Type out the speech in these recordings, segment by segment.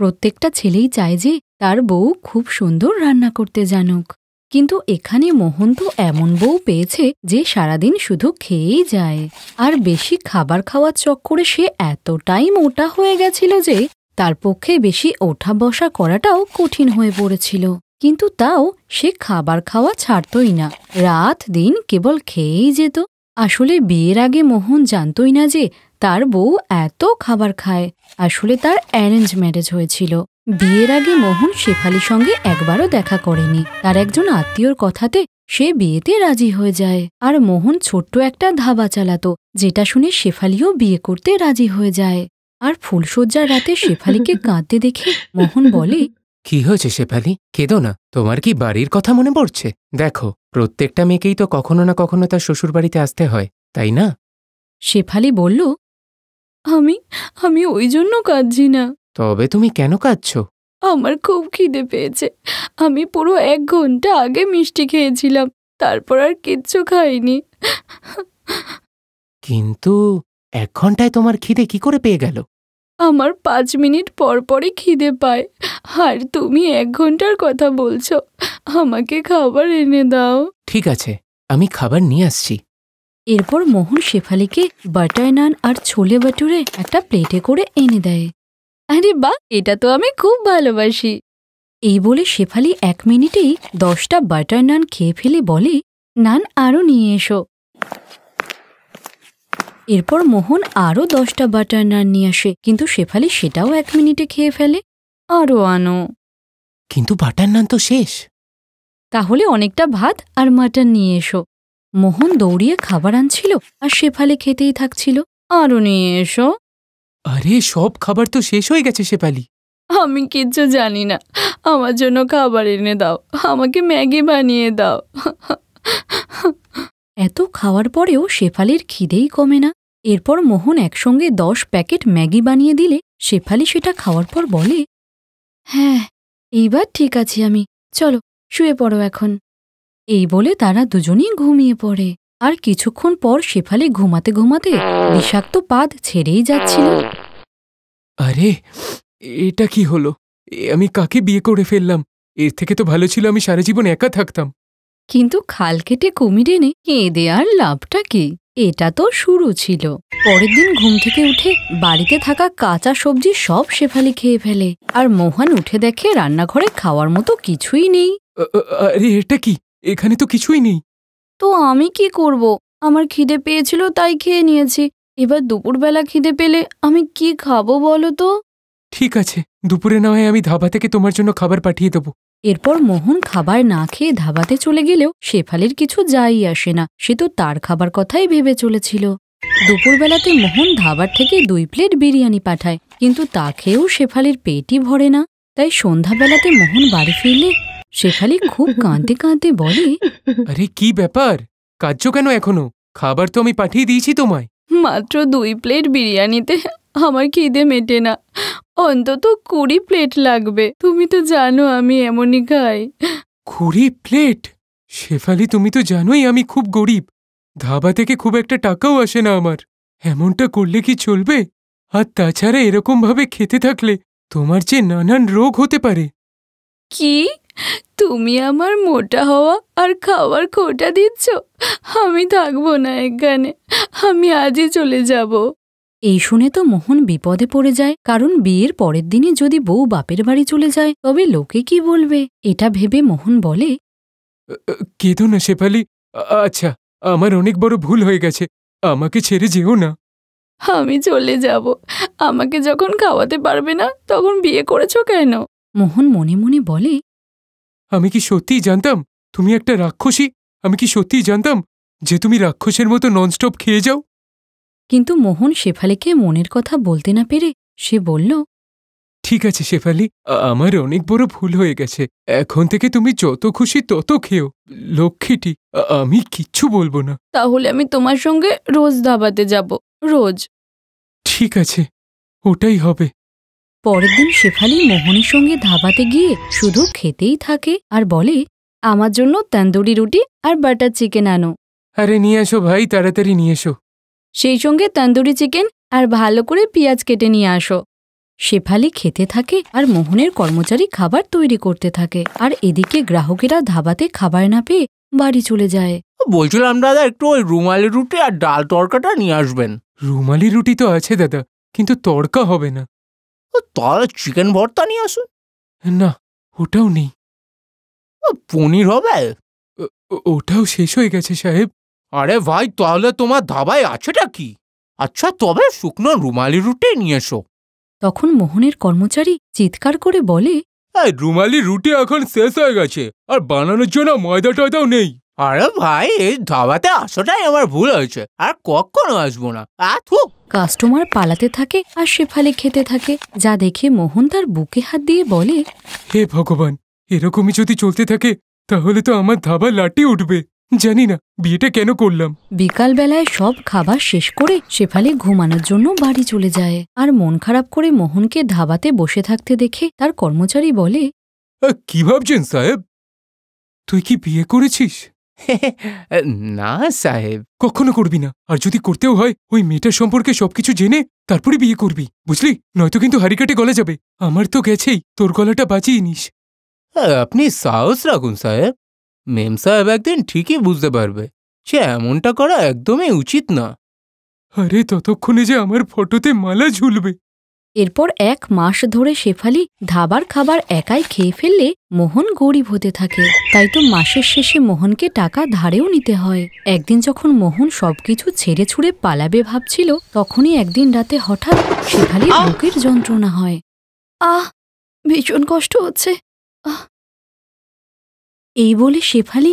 প্রত্যেকটা ছেলেই চায় যে তার বউ খুব সুন্দর রান্না করতে জানুক কিন্তু এখানে মোহন তো এমন বউ পেয়েছে যে সারাদিন শুধু খেয়েই যায় আর বেশি খাবার খাওয়ার চক্করে সে এতটাই মোটা হয়ে গেছিল যে তার পক্ষে বেশি ওঠা বসা করাটাও কঠিন হয়ে পড়েছিল কিন্তু তাও সে খাবার খাওয়া ছাড়তই না রাত দিন কেবল খেয়েই যেত আসলে বিয়ের আগে মোহন জানতই না যে তার বউ এত খাবার খায় আসলে তার অ্যারেঞ্জ ম্যারেজ হয়েছিল বিয়ের আগে মোহন শেফালির সঙ্গে একবারও দেখা করেনি তার একজন আত্মীয়র কথাতে সে বিয়েতে রাজি হয়ে যায় আর মোহন ছোট্ট একটা ধাবা চালাতো যেটা শুনে শেফালিও বিয়ে করতে রাজি হয়ে যায় আর ফুলশয্যার রাতে শেফালিকে কাঁদতে দেখে মোহন বলে কি হয়েছে শেফালি কেঁদো না তোমার কি বাড়ির কথা মনে পড়ছে দেখো প্রত্যেকটা মেয়েকেই তো কখনো না কখনো তার শ্বশুর বাড়িতে আসতে হয় তাই না শেফালি বলল আমি আমি ওই জন্য কাঁদছি না তবে তুমি কেন কাঁদছ আমার খুব খিদে পেয়েছে আমি পুরো এক ঘন্টা আগে মিষ্টি খেয়েছিলাম তারপর আর কিচ্ছু খাইনি কিন্তু এক ঘন্টায় তোমার খিদে কি করে পেয়ে গেল আমার পাঁচ মিনিট পর পরই খিদে পায় আর তুমি এক ঘন্টার কথা বলছো আমাকে খাবার এনে দাও ঠিক আছে আমি খাবার নিয়ে আসছি এরপর মোহন শেফালিকে বাটার নান আর ছোলে বাটুরে একটা প্লেটে করে এনে দেয় আরে বা এটা তো আমি খুব ভালোবাসি এই বলে শেফালি এক মিনিটেই দশটা বাটার নান খেয়ে ফেলে বলে নান আরও নিয়ে এসো এরপর মোহন আরও দশটা বাটার নান নিয়ে আসে কিন্তু শেফালি সেটাও এক মিনিটে খেয়ে ফেলে আরও আনো কিন্তু বাটার নান তো শেষ তাহলে অনেকটা ভাত আর মাটন নিয়ে এসো মোহন দৌড়িয়ে খাবার আনছিল আর শেফালি খেতেই থাকছিল আরও নিয়ে এসো আরে সব খাবার তো শেষ হয়ে গেছে শেফালি আমি কিচ্ছু জানি না আমার জন্য খাবার এনে দাও আমাকে ম্যাগি বানিয়ে দাও এত খাওয়ার পরেও শেফালির খিদেই কমে না এরপর মোহন একসঙ্গে দশ প্যাকেট ম্যাগি বানিয়ে দিলে শেফালি সেটা খাওয়ার পর বলে হ্যাঁ এইবার ঠিক আছে আমি চলো শুয়ে পড়ো এখন এই বলে তারা দুজনেই ঘুমিয়ে পড়ে আর কিছুক্ষণ পর শেফালি ঘুমাতে ঘুমাতে বিষাক্ত পাদ ছেড়েই যাচ্ছিল আরে এটা কি হলো আমি কাকে বিয়ে করে ফেললাম এর থেকে তো ভালো ছিল আমি সারা জীবন একা থাকতাম কিন্তু খাল কেটে কুমির এনে কেঁদে আর লাভটা কি এটা তো শুরু ছিল পরের দিন ঘুম থেকে উঠে বাড়িতে থাকা কাঁচা সবজি সব শেফালি খেয়ে ফেলে আর মোহন উঠে দেখে রান্নাঘরে খাওয়ার মতো কিছুই নেই আরে এটা কি এখানে তো কিছুই নেই তো আমি কি করব আমার খিদে পেয়েছিল তাই খেয়ে নিয়েছি এবার দুপুরবেলা খিদে পেলে আমি কি খাবো বলো তো ঠিক আছে দুপুরে না হয় আমি ধাবা থেকে তোমার জন্য খাবার পাঠিয়ে দেবো এরপর মোহন খাবার না খেয়ে ধাবাতে চলে গেলেও শেফালির কিছু যাই আসে না সে তো তার খাবার কথাই ভেবে চলেছিল দুপুরবেলাতে মোহন ধাবার থেকে দুই প্লেট বিরিয়ানি পাঠায় কিন্তু তা খেয়েও শেফালির পেটই ভরে না তাই সন্ধ্যাবেলাতে মোহন বাড়ি ফিরলে শেফালি খুব কাঁদতে কাঁদতে বলে আরে কি ব্যাপার কাঁদছো কেন এখনো খাবার তো আমি পাঠিয়ে দিয়েছি তোমায় মাত্র দুই প্লেট বিরিয়ানিতে আমার খিদে মেটে না অন্তত কুড়ি প্লেট লাগবে তুমি তো জানো আমি এমনই খাই কুড়ি প্লেট শেফালি তুমি তো জানোই আমি খুব গরিব ধাবা থেকে খুব একটা টাকাও আসে না আমার এমনটা করলে কি চলবে আর তাছাড়া এরকমভাবে খেতে থাকলে তোমার যে নানান রোগ হতে পারে কি তুমি আমার মোটা হওয়া আর খাওয়ার খোটা দিচ্ছ আমি থাকবো না এখানে আমি আজই চলে যাব এই শুনে তো মোহন বিপদে পড়ে যায় কারণ বিয়ের পরের দিনে যদি বউ বাপের বাড়ি চলে যায় তবে লোকে কি বলবে এটা ভেবে মোহন বলে কেঁদো না শেফালি আচ্ছা আমার অনেক বড় ভুল হয়ে গেছে আমাকে ছেড়ে যেও না আমি চলে যাব আমাকে যখন খাওয়াতে পারবে না তখন বিয়ে করেছ কেন মোহন মনে মনে বলে আমি কি সত্যিই জানতাম তুমি একটা রাক্ষসী আমি কি সত্যিই জানতাম যে তুমি রাক্ষসের মতো ননস্টপ খেয়ে যাও কিন্তু মোহন শেফালিকে মনের কথা বলতে না পেরে সে বলল ঠিক আছে শেফালি আমার অনেক বড় ভুল হয়ে গেছে এখন থেকে তুমি যত খুশি তত খেও লক্ষ্মীটি আমি কিচ্ছু বলবো না তাহলে আমি তোমার সঙ্গে রোজ দাবাতে যাব রোজ ঠিক আছে ওটাই হবে পরের দিন শেফালি মোহনের সঙ্গে ধাবাতে গিয়ে শুধু খেতেই থাকে আর বলে আমার জন্য তন্দুরি রুটি আর বাটার চিকেন আনো আরে নিয়ে আসো ভাই তাড়াতাড়ি নিয়ে এসো সেই সঙ্গে তন্দুরি চিকেন আর ভালো করে পেঁয়াজ কেটে নিয়ে আসো শেফালি খেতে থাকে আর মোহনের কর্মচারী খাবার তৈরি করতে থাকে আর এদিকে গ্রাহকেরা ধাবাতে খাবার না পেয়ে বাড়ি চলে যায় বলছিলাম দাদা একটু ওই রুমালি রুটি আর ডাল তরকাটা নিয়ে আসবেন রুমালি রুটি তো আছে দাদা কিন্তু তরকা হবে না তাহলে চিকেন ভর্তা নিয়ে আসুন না ওটাও নেই পনির হবে ওটাও শেষ হয়ে গেছে সাহেব আরে ভাই তাহলে তোমার ধাবায় আছেটা কি আচ্ছা তবে শুকনো রুমালি রুটি নিয়ে এসো তখন মোহনের কর্মচারী চিৎকার করে বলে রুমালি রুটি এখন শেষ হয়ে গেছে আর বানানোর জন্য ময়দা টয়দাও নেই আরে ভাই এই ধাবাতে আসাটাই আমার ভুল হয়েছে আর কখনো আসবো না আর কাস্টমার পালাতে থাকে আর শেফালি খেতে থাকে যা দেখে মোহন তার বুকে হাত দিয়ে বলে হে ভগবান এরকমই যদি চলতে থাকে তাহলে তো আমার ধাবা লাটি উঠবে জানি না বিয়েটা কেন করলাম বিকালবেলায় সব খাবার শেষ করে শেফালি ঘুমানোর জন্য বাড়ি চলে যায় আর মন খারাপ করে মোহনকে ধাবাতে বসে থাকতে দেখে তার কর্মচারী বলে কি ভাবছেন সাহেব তুই কি বিয়ে করেছিস না সাহেব কখনো করবি না আর যদি করতেও হয় ওই মেয়েটার সম্পর্কে সবকিছু জেনে তারপরে বিয়ে করবি বুঝলি নয়তো কিন্তু হারিকাটে গলা যাবে আমার তো গেছেই তোর গলাটা বাঁচিয়ে নিস হ্যাঁ, আপনি সাহস রাখুন সাহেব মেম সাহেব একদিন ঠিকই বুঝতে পারবে সে এমনটা করা একদমই উচিত না আরে ততক্ষণে যে আমার ফটোতে মালা ঝুলবে এরপর এক মাস ধরে শেফালি ধাবার খাবার একাই খেয়ে ফেললে মোহন গরিব হতে থাকে তাই তো মাসের শেষে মোহনকে টাকা ধারেও নিতে হয় একদিন যখন মোহন সবকিছু ছেড়ে ছুড়ে পালাবে ভাবছিল তখনই একদিন রাতে হঠাৎ শেফালি বুকের যন্ত্রণা হয় আহ ভীষণ কষ্ট হচ্ছে এই বলে শেফালি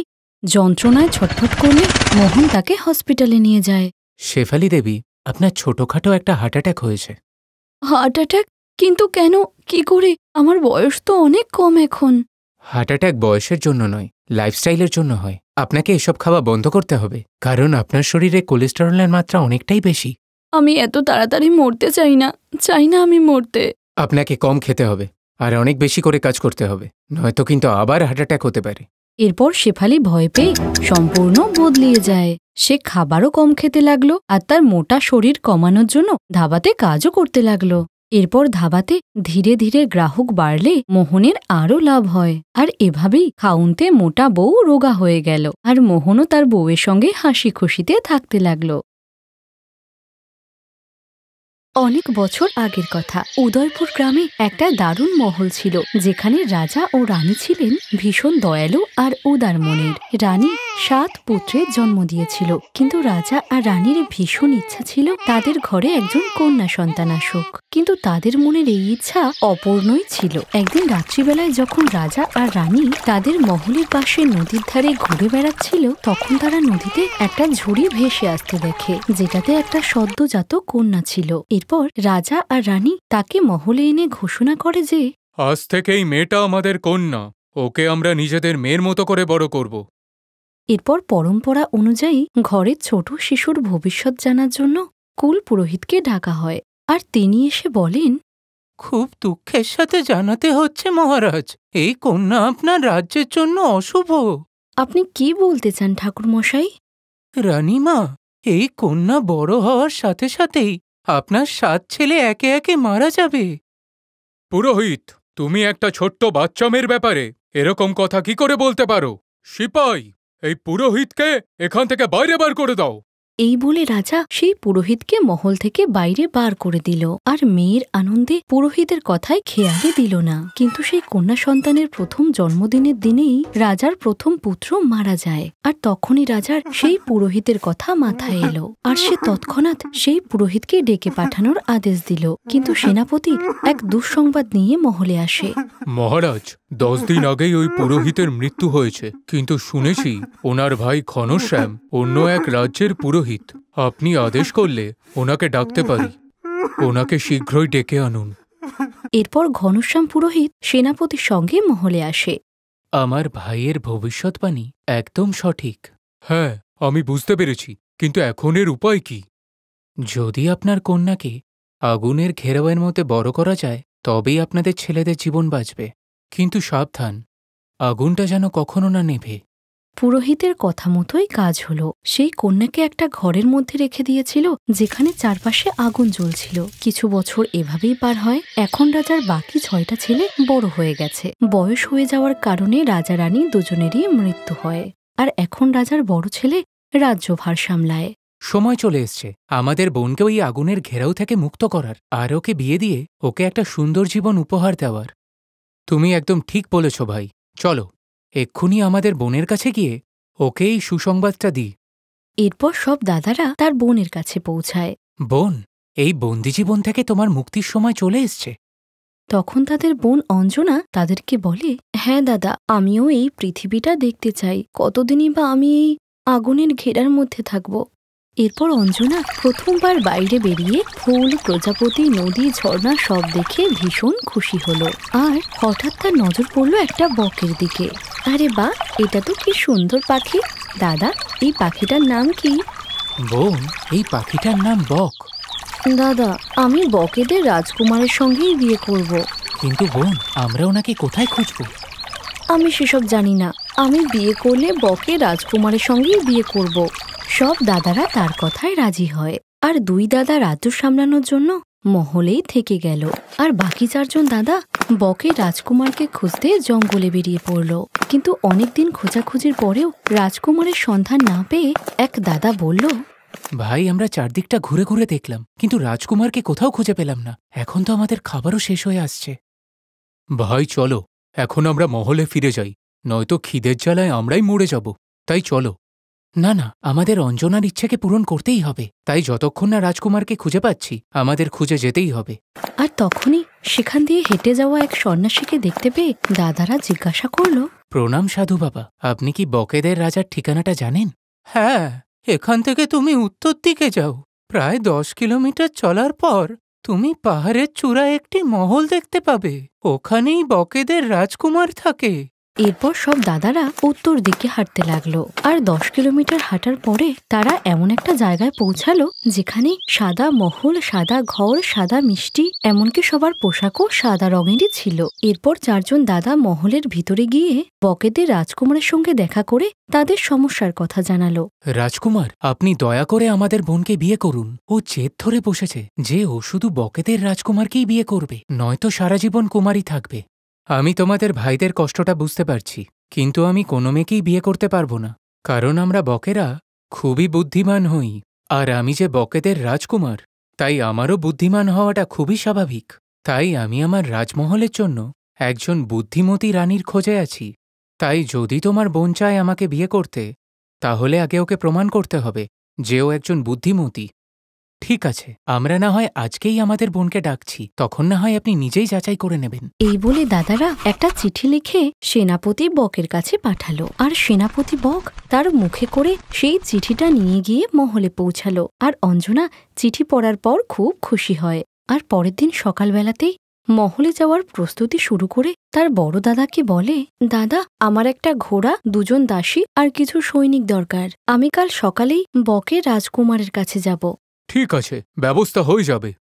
যন্ত্রণায় ছটফট করলে মোহন তাকে হসপিটালে নিয়ে যায় শেফালি দেবী আপনার ছোটখাটো একটা হার্ট অ্যাটাক হয়েছে হার্ট অ্যাট্যাক কিন্তু কেন কি করে আমার বয়স তো অনেক কম এখন হার্ট অ্যাট্যাক বয়সের জন্য নয় লাইফস্টাইলের জন্য হয় আপনাকে এসব খাওয়া বন্ধ করতে হবে কারণ আপনার শরীরে কোলেস্টেরলের মাত্রা অনেকটাই বেশি আমি এত তাড়াতাড়ি মরতে চাই না চাই না আমি মরতে আপনাকে কম খেতে হবে আর অনেক বেশি করে কাজ করতে হবে নয়তো কিন্তু আবার হার্ট অ্যাট্যাক হতে পারে এরপর শেফালি ভয় পেয়ে সম্পূর্ণ বদলিয়ে যায় সে খাবারও কম খেতে লাগলো আর তার মোটা শরীর কমানোর জন্য ধাবাতে কাজও করতে লাগলো এরপর ধাবাতে ধীরে ধীরে গ্রাহক বাড়লে মোহনের আরও লাভ হয় আর এভাবেই খাউনতে মোটা বউ রোগা হয়ে গেল আর মোহনও তার বউয়ের সঙ্গে হাসি খুশিতে থাকতে লাগলো অনেক বছর আগের কথা উদয়পুর গ্রামে একটা দারুণ মহল ছিল যেখানে রাজা ও রানী ছিলেন ভীষণ দয়ালু আর উদার মনের রানী সাত পুত্রের জন্ম দিয়েছিল কিন্তু রাজা আর রানীর ভীষণ ইচ্ছা ছিল তাদের ঘরে একজন কন্যা সন্তান আসুক কিন্তু তাদের মনের এই ইচ্ছা অপূর্ণই ছিল একদিন রাত্রিবেলায় যখন রাজা আর রানী তাদের মহলের পাশে নদীর ধারে ঘুরে বেড়াচ্ছিল তখন তারা নদীতে একটা ঝুড়ি ভেসে আসতে দেখে যেটাতে একটা সদ্যজাত কন্যা ছিল এরপর রাজা আর রানী তাকে মহলে এনে ঘোষণা করে যে আজ থেকেই মেয়েটা আমাদের কন্যা ওকে আমরা নিজেদের মেয়ের মতো করে বড় করব এরপর পরম্পরা অনুযায়ী ঘরের ছোট শিশুর ভবিষ্যৎ জানার জন্য কুল পুরোহিতকে ডাকা হয় আর তিনি এসে বলেন খুব দুঃখের সাথে জানাতে হচ্ছে মহারাজ এই কন্যা আপনার রাজ্যের জন্য অশুভ আপনি কি বলতে চান ঠাকুরমশাই রানীমা এই কন্যা বড় হওয়ার সাথে সাথেই আপনার সাত ছেলে একে একে মারা যাবে পুরোহিত তুমি একটা ছোট্ট বাচ্চা মেয়ের ব্যাপারে এরকম কথা কি করে বলতে পারো সিপাই এই পুরোহিতকে এখান থেকে বাইরে বার করে দাও এই বলে রাজা সেই পুরোহিতকে মহল থেকে বাইরে বার করে দিল আর মেয়ের আনন্দে পুরোহিতের কথায় খেয়ালে দিল না কিন্তু সেই কন্যা সন্তানের প্রথম জন্মদিনের দিনেই রাজার প্রথম পুত্র মারা যায় আর তখনই রাজার সেই পুরোহিতের কথা মাথায় এলো আর সে তৎক্ষণাৎ সেই পুরোহিতকে ডেকে পাঠানোর আদেশ দিল কিন্তু সেনাপতি এক দুঃসংবাদ নিয়ে মহলে আসে মহারাজ দশ দিন আগেই ওই পুরোহিতের মৃত্যু হয়েছে কিন্তু শুনেছি ওনার ভাই ঘনশ্যাম অন্য এক রাজ্যের পুরো পুরোহিত আপনি আদেশ করলে ওনাকে ডাকতে পারি ওনাকে শীঘ্রই ডেকে আনুন এরপর ঘনশ্যাম পুরোহিত সেনাপতির সঙ্গে মহলে আসে আমার ভাইয়ের ভবিষ্যৎবাণী একদম সঠিক হ্যাঁ আমি বুঝতে পেরেছি কিন্তু এখন এর উপায় কি যদি আপনার কন্যাকে আগুনের ঘেরাওয়ের মধ্যে বড় করা যায় তবেই আপনাদের ছেলেদের জীবন বাঁচবে কিন্তু সাবধান আগুনটা যেন কখনো না নেভে পুরোহিতের কথা মতোই কাজ হলো সেই কন্যাকে একটা ঘরের মধ্যে রেখে দিয়েছিল যেখানে চারপাশে আগুন জ্বলছিল কিছু বছর এভাবেই পার হয় এখন রাজার বাকি ছয়টা ছেলে বড় হয়ে গেছে বয়স হয়ে যাওয়ার কারণে রাজা রানী দুজনেরই মৃত্যু হয় আর এখন রাজার বড় ছেলে রাজ্যভার সামলায় সময় চলে এসছে আমাদের বোনকে ওই আগুনের ঘেরাও থেকে মুক্ত করার আর ওকে বিয়ে দিয়ে ওকে একটা সুন্দর জীবন উপহার দেওয়ার তুমি একদম ঠিক বলেছ ভাই চলো এক্ষুনি আমাদের বোনের কাছে গিয়ে ওকেই সুসংবাদটা দিই এরপর সব দাদারা তার বোনের কাছে পৌঁছায় বোন এই বন্দি জীবন থেকে তোমার মুক্তির সময় চলে এসছে তখন তাদের বোন অঞ্জনা তাদেরকে বলে হ্যাঁ দাদা আমিও এই পৃথিবীটা দেখতে চাই কতদিনই বা আমি এই আগুনের ঘেরার মধ্যে থাকব এরপর অঞ্জনা প্রথমবার বাইরে বেরিয়ে ফুল প্রজাপতি নদী ঝর্ণা সব দেখে ভীষণ খুশি হলো আর হঠাৎ তার নজর পড়লো একটা বকের দিকে আরে বা এটা তো কি সুন্দর পাখি দাদা এই পাখিটার নাম কি বোন এই পাখিটার নাম বক দাদা আমি বকেদের রাজকুমারের সঙ্গেই বিয়ে করব। কিন্তু বোন আমরা ওনাকে কোথায় খুঁজবো আমি সেসব জানি না আমি বিয়ে করলে বকে রাজকুমারের সঙ্গেই বিয়ে করব। সব দাদারা তার কথায় রাজি হয় আর দুই দাদা রাজ্য সামলানোর জন্য মহলেই থেকে গেল আর বাকি চারজন দাদা বকে রাজকুমারকে খুঁজতে জঙ্গলে বেরিয়ে পড়ল কিন্তু অনেকদিন খোঁজাখুঁজির পরেও রাজকুমারের সন্ধান না পেয়ে এক দাদা বলল ভাই আমরা চারদিকটা ঘুরে ঘুরে দেখলাম কিন্তু রাজকুমারকে কোথাও খুঁজে পেলাম না এখন তো আমাদের খাবারও শেষ হয়ে আসছে ভাই চলো এখন আমরা মহলে ফিরে যাই নয়তো খিদের জ্বালায় আমরাই মরে যাব তাই চলো না না আমাদের অঞ্জনার ইচ্ছাকে পূরণ করতেই হবে তাই যতক্ষণ না রাজকুমারকে খুঁজে পাচ্ছি আমাদের খুঁজে যেতেই হবে আর তখনই সেখান দিয়ে হেঁটে যাওয়া এক সন্ন্যাসীকে দেখতে পেয়ে দাদারা জিজ্ঞাসা করল প্রণাম সাধু বাবা আপনি কি বকেদের রাজার ঠিকানাটা জানেন হ্যাঁ এখান থেকে তুমি উত্তর দিকে যাও প্রায় দশ কিলোমিটার চলার পর তুমি পাহাড়ের চূড়ায় একটি মহল দেখতে পাবে ওখানেই বকেদের রাজকুমার থাকে এরপর সব দাদারা উত্তর দিকে হাঁটতে লাগলো আর দশ কিলোমিটার হাঁটার পরে তারা এমন একটা জায়গায় পৌঁছালো যেখানে সাদা মহল সাদা ঘর সাদা মিষ্টি এমনকি সবার পোশাকও সাদা রঙেরই ছিল এরপর চারজন দাদা মহলের ভিতরে গিয়ে বকেদের রাজকুমারের সঙ্গে দেখা করে তাদের সমস্যার কথা জানালো রাজকুমার আপনি দয়া করে আমাদের বোনকে বিয়ে করুন ও চেত ধরে বসেছে যে ও শুধু বকেদের রাজকুমারকেই বিয়ে করবে নয়তো সারা জীবন কুমারী থাকবে আমি তোমাদের ভাইদের কষ্টটা বুঝতে পারছি কিন্তু আমি কোনো মেয়েকেই বিয়ে করতে পারবো না কারণ আমরা বকেরা খুবই বুদ্ধিমান হই আর আমি যে বকেদের রাজকুমার তাই আমারও বুদ্ধিমান হওয়াটা খুবই স্বাভাবিক তাই আমি আমার রাজমহলের জন্য একজন বুদ্ধিমতী রানীর খোঁজে আছি তাই যদি তোমার বোন চায় আমাকে বিয়ে করতে তাহলে আগে ওকে প্রমাণ করতে হবে যে ও একজন বুদ্ধিমতী ঠিক আছে আমরা না হয় আজকেই আমাদের বোনকে ডাকছি তখন না হয় আপনি নিজেই যাচাই করে নেবেন এই বলে দাদারা একটা চিঠি লিখে সেনাপতি বকের কাছে পাঠালো আর সেনাপতি বক তার মুখে করে সেই চিঠিটা নিয়ে গিয়ে মহলে পৌঁছালো আর অঞ্জনা চিঠি পড়ার পর খুব খুশি হয় আর পরের দিন সকালবেলাতেই মহলে যাওয়ার প্রস্তুতি শুরু করে তার বড় দাদাকে বলে দাদা আমার একটা ঘোড়া দুজন দাসী আর কিছু সৈনিক দরকার আমি কাল সকালেই বকে রাজকুমারের কাছে যাব ঠিক আছে ব্যবস্থা হয়ে যাবে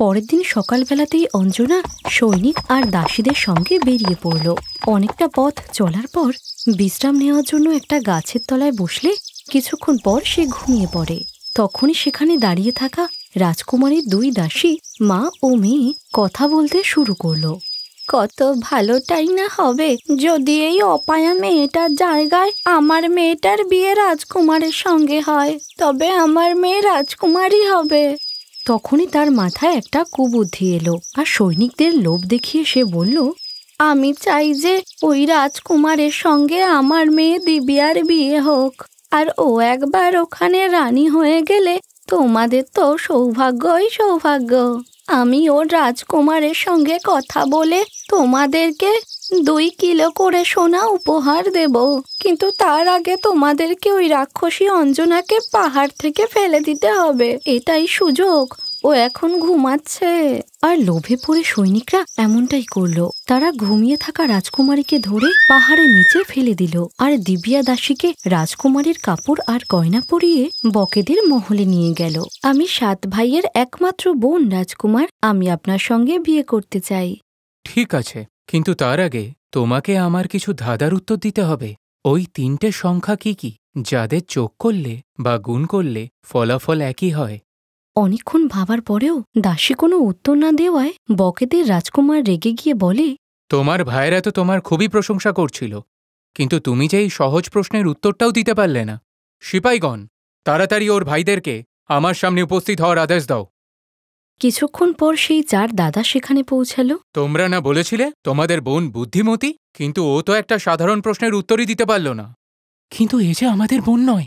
পরের দিন সকালবেলাতেই অঞ্জনা সৈনিক আর দাসীদের সঙ্গে বেরিয়ে পড়ল অনেকটা পথ চলার পর বিশ্রাম নেওয়ার জন্য একটা গাছের তলায় বসলে কিছুক্ষণ পর সে ঘুমিয়ে পড়ে তখনই সেখানে দাঁড়িয়ে থাকা রাজকুমারীর দুই দাসী মা ও মেয়ে কথা বলতে শুরু করলো কত ভালোটাই না হবে যদি এই অপায়া মেয়েটার জায়গায় আমার মেয়েটার বিয়ে রাজকুমারের সঙ্গে হয় তবে আমার মেয়ে রাজকুমারই হবে তখনই তার মাথায় একটা কুবুদ্ধি এলো আর সৈনিকদের লোভ দেখিয়ে সে বলল আমি চাই যে ওই রাজকুমারের সঙ্গে আমার মেয়ে দিবিয়ার বিয়ে হোক আর ও একবার ওখানে রানী হয়ে গেলে তোমাদের তো সৌভাগ্যই সৌভাগ্য আমি ও রাজকুমারের সঙ্গে কথা বলে তোমাদেরকে দুই কিলো করে সোনা উপহার দেব কিন্তু তার আগে তোমাদেরকে ওই রাক্ষসী অঞ্জনাকে পাহাড় থেকে ফেলে দিতে হবে এটাই সুযোগ ও এখন ঘুমাচ্ছে আর লোভে পড়ে সৈনিকরা এমনটাই করল তারা ঘুমিয়ে থাকা রাজকুমারীকে ধরে পাহাড়ের নিচে ফেলে দিল আর দিব্যা দাসীকে রাজকুমারীর কাপড় আর গয়না পরিয়ে বকেদের মহলে নিয়ে গেল আমি সাত ভাইয়ের একমাত্র বোন রাজকুমার আমি আপনার সঙ্গে বিয়ে করতে চাই ঠিক আছে কিন্তু তার আগে তোমাকে আমার কিছু ধাঁধার উত্তর দিতে হবে ওই তিনটে সংখ্যা কি কি যাদের চোখ করলে বা গুণ করলে ফলাফল একই হয় অনেকক্ষণ ভাবার পরেও দাসী কোনো উত্তর না দেওয়ায় বকেদের রাজকুমার রেগে গিয়ে বলে তোমার ভাইরা তো তোমার খুবই প্রশংসা করছিল কিন্তু তুমি যে এই সহজ প্রশ্নের উত্তরটাও দিতে পারলে না সিপাইগণ তাড়াতাড়ি ওর ভাইদেরকে আমার সামনে উপস্থিত হওয়ার আদেশ দাও কিছুক্ষণ পর সেই চার দাদা সেখানে পৌঁছালো তোমরা না বলেছিলে তোমাদের বোন বুদ্ধিমতী কিন্তু ও তো একটা সাধারণ প্রশ্নের উত্তরই দিতে পারল না কিন্তু এ যে আমাদের বোন নয়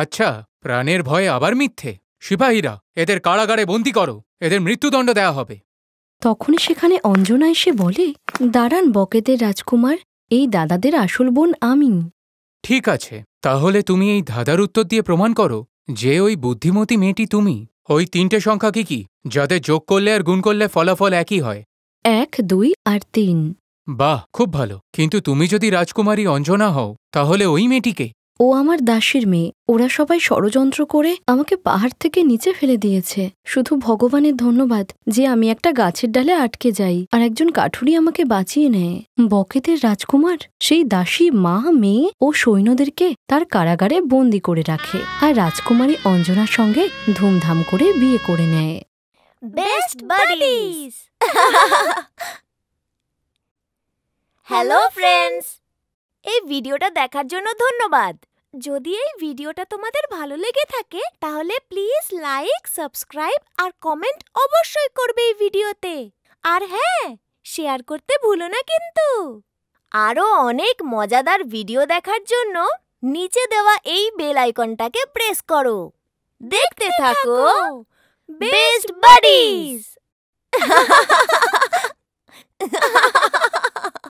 আচ্ছা প্রাণের ভয়ে আবার মিথ্যে সিপাহীরা এদের কারাগারে বন্দি করো এদের মৃত্যুদণ্ড দেয়া হবে তখনই সেখানে অঞ্জনা এসে বলে দাঁড়ান বকেদের রাজকুমার এই দাদাদের আসল বোন আমি ঠিক আছে তাহলে তুমি এই ধাঁধার উত্তর দিয়ে প্রমাণ করো যে ওই বুদ্ধিমতী মেয়েটি তুমি ওই তিনটে সংখ্যা কি কি যাদের যোগ করলে আর গুণ করলে ফলাফল একই হয় এক দুই আর তিন বাহ খুব ভালো কিন্তু তুমি যদি রাজকুমারী অঞ্জনা হও তাহলে ওই মেয়েটিকে ও আমার দাসীর মেয়ে ওরা সবাই ষড়যন্ত্র করে আমাকে পাহাড় থেকে নিচে ফেলে দিয়েছে শুধু ভগবানের ধন্যবাদ যে আমি একটা গাছের ডালে আটকে যাই আর একজন কাঠুরি আমাকে বাঁচিয়ে নেয় বকেতের রাজকুমার সেই দাসী মা মেয়ে ও সৈন্যদেরকে তার কারাগারে বন্দি করে রাখে আর রাজকুমারী অঞ্জনার সঙ্গে ধুমধাম করে বিয়ে করে নেয় বেস্ট হ্যালো ফ্রেন্ডস এই ভিডিওটা দেখার জন্য ধন্যবাদ যদি এই ভিডিওটা তোমাদের ভালো লেগে থাকে তাহলে প্লিজ লাইক সাবস্ক্রাইব আর কমেন্ট অবশ্যই করবে এই ভিডিওতে আর হ্যাঁ শেয়ার করতে ভুলো না কিন্তু আরও অনেক মজাদার ভিডিও দেখার জন্য নিচে দেওয়া এই বেল আইকনটাকে প্রেস করো দেখতে থাকো বেস্ট বাডিজ